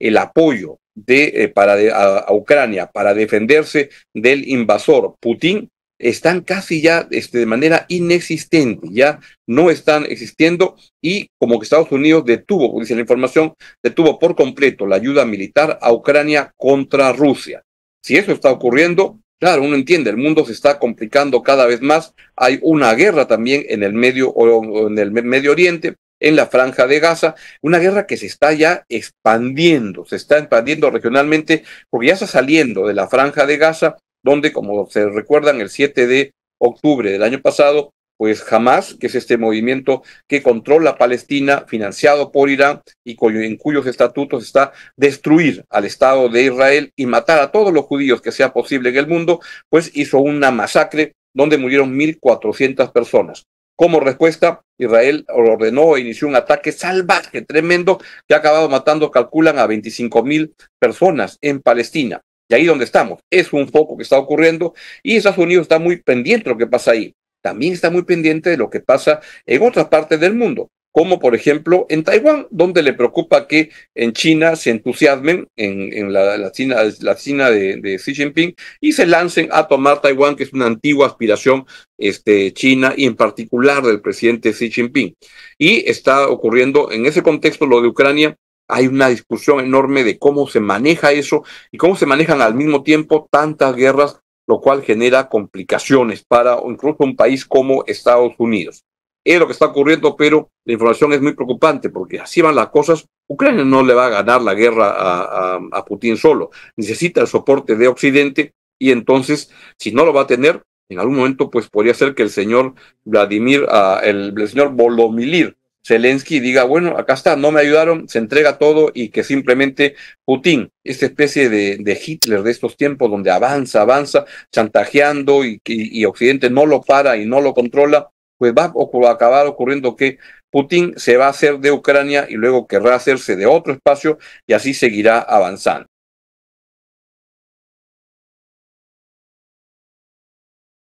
el apoyo de, eh, para a, Ucrania para defenderse del invasor Putin están casi ya este, de manera inexistente, ya no están existiendo y como que Estados Unidos detuvo, dice la información, detuvo por completo la ayuda militar a Ucrania contra Rusia. Si eso está ocurriendo, Claro, uno entiende, el mundo se está complicando cada vez más. Hay una guerra también en el Medio, en el medio Oriente en la franja de Gaza, una guerra que se está ya expandiendo, se está expandiendo regionalmente, porque ya está saliendo de la franja de Gaza, donde, como se recuerdan, el 7 de octubre del año pasado, pues Hamas, que es este movimiento que controla Palestina, financiado por Irán y en cuyos estatutos está destruir al Estado de Israel y matar a todos los judíos que sea posible en el mundo, pues hizo una masacre donde murieron 1.400 personas. Como respuesta, Israel ordenó e inició un ataque salvaje, tremendo, que ha acabado matando, calculan, a 25 mil personas en Palestina. Y ahí donde estamos, es un foco que está ocurriendo y Estados Unidos está muy pendiente de lo que pasa ahí. También está muy pendiente de lo que pasa en otras partes del mundo como por ejemplo en Taiwán, donde le preocupa que en China se entusiasmen en, la, China, la China de, Xi Jinping y se lancen a tomar Taiwán, que es una antigua aspiración este, china y en particular del presidente Xi Jinping. Y está ocurriendo en ese contexto lo de Ucrania. Hay una discusión enorme de cómo se maneja eso y cómo se manejan al mismo tiempo tantas guerras, lo cual genera complicaciones para incluso un país como Estados Unidos es lo que está ocurriendo, pero la información es muy preocupante porque así van las cosas. Ucrania no le va a ganar la guerra a, Putin solo. Necesita el soporte de Occidente y entonces, si no lo va a tener, en algún momento, pues podría ser que el señor Vladimir, ah, el, señor Volomilir Zelensky diga, bueno, acá está, no me ayudaron, se entrega todo y que simplemente Putin, esta especie de, Hitler de estos tiempos donde avanza, avanza, chantajeando y Occidente no lo para y no lo controla, pues va a acabar ocurriendo que Putin se va a hacer de Ucrania y luego querrá hacerse de otro espacio y así seguirá avanzando.